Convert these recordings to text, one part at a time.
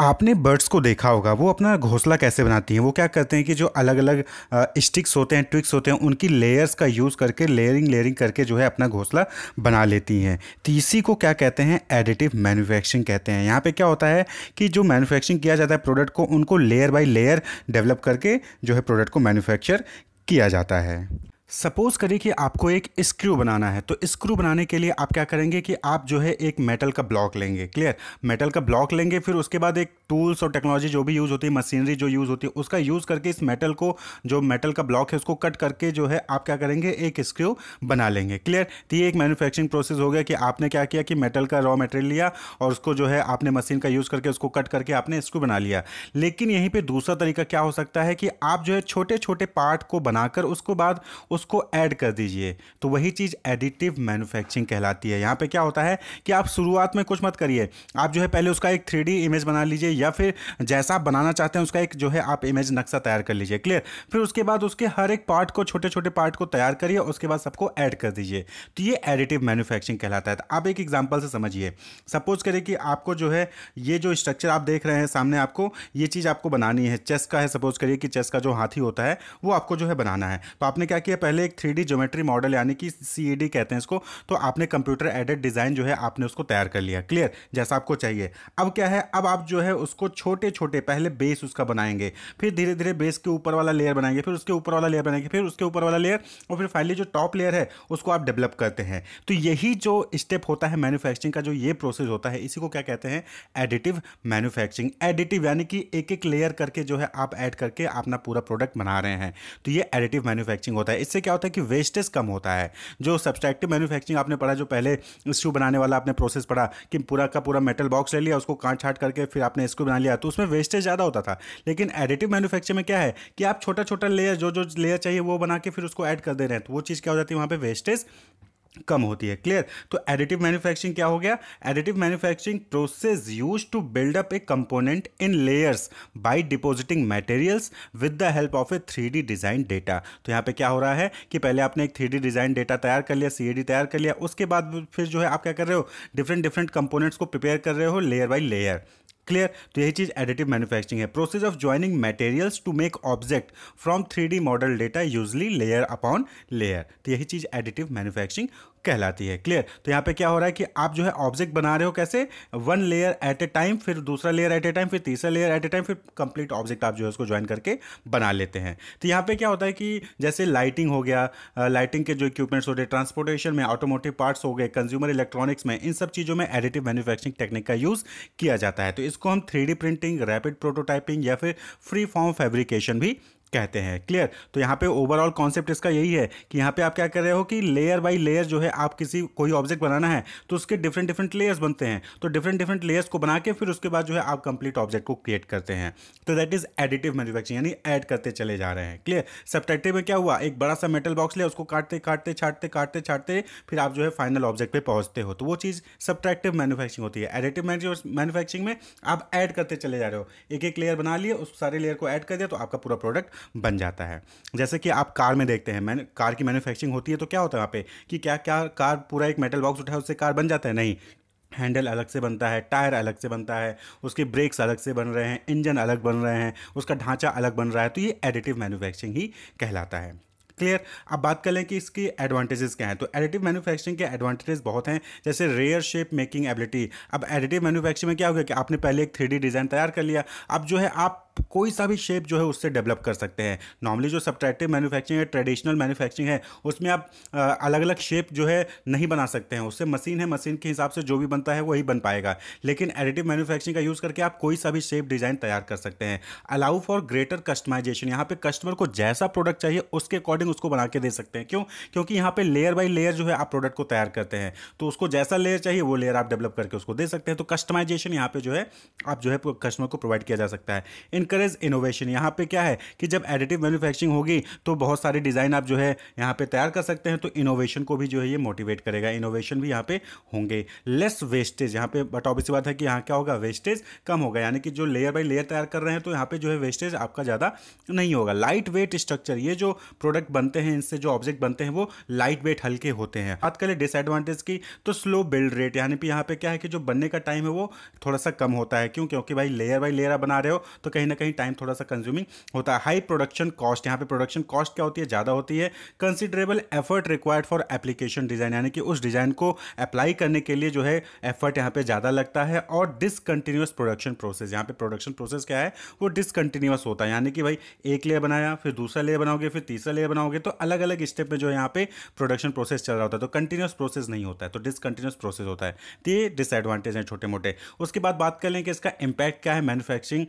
आपने बर्ड्स को देखा होगा वो अपना घोंसला कैसे बनाती हैं वो क्या करते हैं कि जो अलग अलग स्टिक्स होते हैं ट्विक्स होते हैं उनकी लेयर्स का यूज़ करके लेयरिंग लेयरिंग करके जो है अपना घोंसला बना लेती हैं तो इसी को क्या कहते हैं एडिटिव मैन्युफैक्चरिंग कहते हैं यहाँ पे क्या होता है कि जो मैनुफैक्चरिंग किया जाता है प्रोडक्ट को उनको लेयर बाई लेयर डेवलप करके जो है प्रोडक्ट को मैनुफैक्चर किया जाता है सपोज करें कि आपको एक स्क्रू बनाना है तो स्क्रू बनाने के लिए आप क्या करेंगे कि आप जो है एक मेटल का ब्लॉक लेंगे क्लियर मेटल का ब्लॉक लेंगे फिर उसके बाद एक टूल्स और टेक्नोलॉजी जो भी यूज़ होती है मशीनरी जो यूज़ होती है उसका यूज़ करके इस मेटल को जो मेटल का ब्लॉक है उसको कट करके जो है आप क्या करेंगे एक स्क्रू बना लेंगे क्लियर तो ये एक मैनुफैक्चरिंग प्रोसेस हो गया कि आपने क्या किया कि मेटल का रॉ मटेरियल लिया और उसको जो है आपने मशीन का यूज़ करके उसको कट करके आपने स्क्रू बना लिया लेकिन यहीं पर दूसरा तरीका क्या हो सकता है कि आप जो है छोटे छोटे पार्ट को बनाकर उसको बाद उसको ऐड कर दीजिए तो वही चीज़ एडिटिव मैन्युफैक्चरिंग कहलाती है यहाँ पे क्या होता है कि आप शुरुआत में कुछ मत करिए आप जो है पहले उसका एक थ्री इमेज बना लीजिए या फिर जैसा आप बनाना चाहते हैं उसका एक जो है आप इमेज नक्शा तैयार कर लीजिए क्लियर फिर उसके बाद उसके हर एक पार्ट को छोटे छोटे पार्ट को तैयार करिए उसके बाद सबको ऐड कर दीजिए तो ये एडिटिव मैन्युफैक्चरिंग कहलाता है तो आप एक एग्जाम्पल से समझिए सपोज करिए कि आपको जो है ये जो स्ट्रक्चर आप देख रहे हैं सामने आपको ये चीज़ आपको बनानी है चेस का है सपोज करिए कि चेस का जो हाथी होता है वो आपको जो है बनाना है तो आपने क्या किया पहले एक थ्री ज्योमेट्री मॉडल यानी कि सी e कहते हैं इसको तो आपने कंप्यूटर एडेड डिज़ाइन जो है आपने उसको तैयार कर लिया क्लियर जैसा आपको चाहिए अब क्या है अब आप जो है उसको छोटे छोटे पहले बेस उसका बनाएंगे फिर धीरे धीरे बेस के ऊपर वाला लेयर बनाएंगे फिर उसके ऊपर वाला लेयर बनाएंगे फिर उसके ऊपर वाला लेयर और फिर फाइनली जो टॉप लेयर है उसको आप डेवलप करते हैं तो यही जो स्टेप होता है मैन्युफैक्चरिंग का जो ये प्रोसेस होता है इसी को क्या कहते हैं एडिटिव मैन्युफैक्चरिंग एडिटिव यानी कि एक एक लेयर करके जो है आप ऐड करके अपना पूरा प्रोडक्ट बना रहे हैं तो ये एडिटिव मैन्युफैक्चरिंग होता है इससे इससे क्या होता है कि वेस्टेज कम होता है जो सब्सट्रैक्टिव मैन्युफैक्चरिंग आपने पढ़ा जो पहले स्क्रू बनाने वाला आपने प्रोसेस पढ़ा कि पूरा का पूरा मेटल बॉक्स ले लिया उसको काट छाट करके फिर आपने स्क्रू बना लिया तो उसमें वेस्टेज ज़्यादा होता था लेकिन एडिटिव मैनुफैक्चर में क्या है कि आप छोटा छोटा लेयर जो जो लेयर चाहिए वो बना के फिर उसको ऐड कर दे रहे हैं तो वो चीज़ क्या हो जाती है वहाँ पर वेस्टेज कम होती है क्लियर तो एडिटिव मैन्युफैक्चरिंग क्या हो गया additive manufacturing process use to build up a component in layers by depositing materials with the help of a three D design data तो यहाँ पे क्या हो रहा है कि पहले आपने एक थ्री डी डिज़ाइन डेटा तैयार कर लिया सी तैयार कर लिया उसके बाद फिर जो है आप क्या कर रहे हो डिफरेंट डिफरेंट कंपोनेंट्स को प्रिपेयर कर रहे हो लेयर बाई लेयर क्लियर तो यही चीज़ एडिटिव मैन्युफैक्चरिंग है process of joining materials to make object from three model data usually layer upon layer तो यही चीज़ एडिटिव मैन्युफैक्चरिंग कहलाती है क्लियर तो यहाँ पे क्या हो रहा है कि आप जो है ऑब्जेक्ट बना रहे हो कैसे one layer at a time फिर दूसरा लेयर एट ए टाइम फिर तीसरा लेयर एट ए टाइम फिर कंप्लीट ऑब्जेक्ट आप जो है उसको ज्वाइन करके बना लेते हैं तो यहाँ पे क्या होता है कि जैसे लाइटिंग हो गया लाइटिंग के जो इक्विपमेंट्स हो गए ट्रांसपोर्टेशन में ऑटोमोटिव पार्ट्स हो गए कंज्यूमर इलेक्ट्रॉनिक्स में इन सब चीज़ों में एडिटिव मैन्युफैक्चरिंग टेक्निक का यूज़ किया जाता है तो इसको हम थ्री प्रिंटिंग रैपिड प्रोटोटाइपिंग या फिर फ्री फॉर्म फेब्रिकेशन भी कहते हैं क्लियर तो यहाँ पे ओवरऑल कॉन्सेप्ट इसका यही है कि यहाँ पे आप क्या कर रहे हो कि लेयर बाय लेयर जो है आप किसी कोई ऑब्जेक्ट बनाना है तो उसके डिफरेंट डिफरेंट लेयर्स बनते हैं तो डिफरेंट डिफरेंट लेयर्स को बना के फिर उसके बाद जो है आप कंप्लीट ऑब्जेक्ट को क्रिएट करते हैं तो दैट इज एडिटिव मैन्युफैक्चरिंग यानी एड करते चले जा रहे हैं क्लियर सब्ट्रैक्टिव में क्या हुआ एक बड़ा सा मेटल बॉक्स लिया उसको काटते काटते छाटते काटते छाटते फिर आप जो है फाइनल ऑब्जेक्ट पर पहुंचते हो तो वो चीज़ सब्ट्रैक्टिव मैन्युफैक्चरिंग होती है एडिटिव मैनुफैक्चरिंग में आप ऐड करते चले जा रहे हो एक एक लेयर बना लिए उस सारे लेयर को ऐड कर दिया तो आपका पूरा प्रोडक्ट बन जाता है जैसे कि आप कार में देखते हैं मैंने कार की मैन्युफैक्चरिंग होती है तो क्या होता है वहाँ पे कि क्या क्या कार पूरा एक मेटल बॉक्स उठा उससे कार बन जाता है नहीं हैंडल अलग से बनता है टायर अलग से बनता है उसके ब्रेक्स अलग से बन रहे हैं इंजन अलग बन रहे हैं उसका ढांचा अलग बन रहा है तो ये एडिटिव मैन्युफैक्चरिंग ही कहलाता है क्लियर अब बात कर लें कि इसके एडवांटेजेस क्या हैं तो एडिटिव मैन्युफैक्चरिंग के एडवांटेजेस बहुत हैं जैसे रेयर शेप मेकिंग एबिलिटी अब एडिटिव मैन्युफैक्चरिंग में क्या हो गया कि आपने पहले एक थ्री डिज़ाइन तैयार कर लिया अब जो है आप कोई सा भी शेप जो है उससे डेवलप कर सकते हैं नॉर्मली जो सब्ट्रैक्टिव मैन्युफैक्चरिंग है ट्रेडिशनल मैन्युफैक्चरिंग है उसमें आप अलग अलग शेप जो है नहीं बना सकते हैं उससे मशीन है मशीन के हिसाब से जो भी बनता है वही बन पाएगा लेकिन एडिटिव मैन्युफैक्चरिंग का यूज़ करके आप कोई सा भी शेप डिज़ाइन तैयार कर सकते हैं अलाउ फॉर ग्रेटर कस्टमाइजेशन यहाँ पर कस्टमर को जैसा प्रोडक्ट चाहिए उसके अकॉर्डिंग उसको बना के दे सकते हैं क्यों क्योंकि यहाँ पर लेयर बाई लेयर जो है आप प्रोडक्ट को तैयार करते हैं तो उसको जैसा लेयर चाहिए वो लेयर आप डेवलप करके उसको दे सकते हैं तो कस्टमाइजेशन यहाँ पर जो है आप जो है कस्टमर को प्रोवाइड किया जा सकता है इन इनकरेज इनोवेशन यहाँ पे क्या है कि जब एडिटिव मैन्युफैक्चरिंग होगी तो बहुत सारे डिज़ाइन आप जो है यहाँ पे तैयार कर सकते हैं तो इनोवेशन को भी जो है ये मोटिवेट करेगा इनोवेशन भी यहाँ पे होंगे लेस वेस्टेज यहाँ पे बट ऑबिस बात है कि यहाँ क्या होगा वेस्टेज कम होगा यानी कि जो लेयर बाई लेयर तैयार कर रहे हैं तो यहाँ पर जो है वेस्टेज आपका ज़्यादा नहीं होगा लाइट वेट स्ट्रक्चर ये जो प्रोडक्ट बनते हैं इनसे जो ऑब्जेक्ट बनते हैं वो लाइट वेट हल्के होते हैं बात करें डिसएडवांटेज की तो स्लो बिल्ड रेट यानी कि यहाँ पे क्या है कि जो बनने का टाइम है वो थोड़ा सा कम होता है क्यों क्योंकि भाई लेयर बाई लेयर बना रहे हो तो कहीं ना कहीं टाइम थोड़ा सा कंज्यूमिंग होता है हाई प्रोडक्शन कॉस्ट यहाँ पे प्रोडक्शन कॉस्ट क्या होती है ज़्यादा होती है considerable effort required for application design यानी कि उस डिज़ाइन को अप्लाई करने के लिए जो है एफर्ट यहाँ पे ज़्यादा लगता है और डिसकंटिन्यूस प्रोडक्शन प्रोसेस यहाँ पे प्रोडक्शन प्रोसेस क्या है वो डिसकंटिन्यूस होता है यानी कि भाई एक लेयर बनाया फिर दूसरा लेयर बनाओगे फिर तीसरा लेयर बनाओगे तो अलग अलग स्टेप में जो है यहाँ पे प्रोडक्शन प्रोसेस चल रहा होता है तो कंटिन्यूस प्रोसेस नहीं होता है तो डिसकंटिन्यूस प्रोसेस होता है तो ये डिसएडवांटेज हैं छोटे मोटे उसके बाद बात कर लें कि इसका इम्पैक्ट क्या है मैनुफैक्चरिंग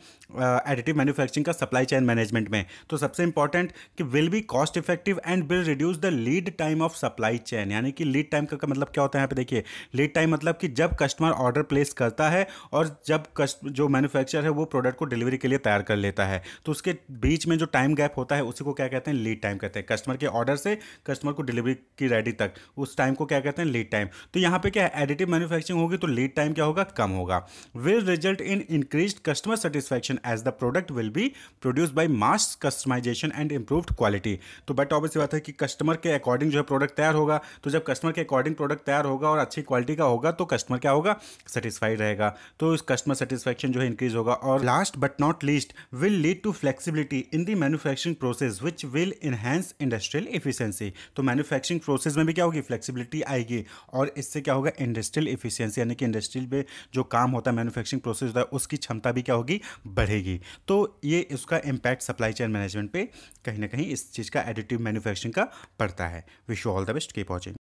एडिटिव मैन्युफैक्चरिंग का सप्लाई चेन मैनेजमेंट में तो सबसे इंपॉर्टेंट कि will be cost effective and will reduce the lead time of supply chain यानी कि लीड टाइम का मतलब क्या होता है यहाँ पे देखिए लीड टाइम मतलब कि जब कस्टमर ऑर्डर प्लेस करता है और जब कस्ट जो मैन्युफैक्चर है वो प्रोडक्ट को डिलीवरी के लिए तैयार कर लेता है तो उसके बीच में जो टाइम गैप होता है उसी को क्या कहते हैं लीड टाइम कहते हैं कस्टमर के ऑर्डर से कस्टमर को डिलीवरी की रेडी तक उस टाइम को क्या कहते हैं लीड टाइम तो यहाँ पे क्या है एडिटिव मैन्युफैक्चरिंग होगी तो लीड टाइम क्या होगा कम होगा will result in increase customer satisfaction as the product will be produce by mass customisation and improved quality तो बट ऑब्वियस बात है कि कस्टमर के अकॉर्डिंग जो है प्रोडक्ट तैयार होगा तो जब कस्टमर के अकॉर्डिंग प्रोडक्ट तैयार होगा और अच्छी क्वालिटी का होगा तो कस्टमर क्या होगा सेटिस्फाइड रहेगा तो इस कस्टमर सेटिस्फेक्शन जो है इंक्रीज होगा और last but not least will lead to flexibility in the manufacturing process which will enhance industrial efficiency तो मैन्युफैक्चरिंग प्रोसेस में भी क्या होगी फ्लेक्सिबिलिटी आएगी और इससे क्या होगा इंडस्ट्रियल इफिशियंसी यानी कि इंडस्ट्रियल में जो काम होता है मैन्युफैक्चरिंग प्रोसेस होता है उसकी क्षमता भी क्या होगी बढ़ेगी तो ये उसका इम्पैक्ट सप्लाई चेन मैनेजमेंट पे कहीं ना कहीं इस चीज़ का एडिटिव मैन्युफैक्चरिंग का पड़ता है wish you all the best keep watching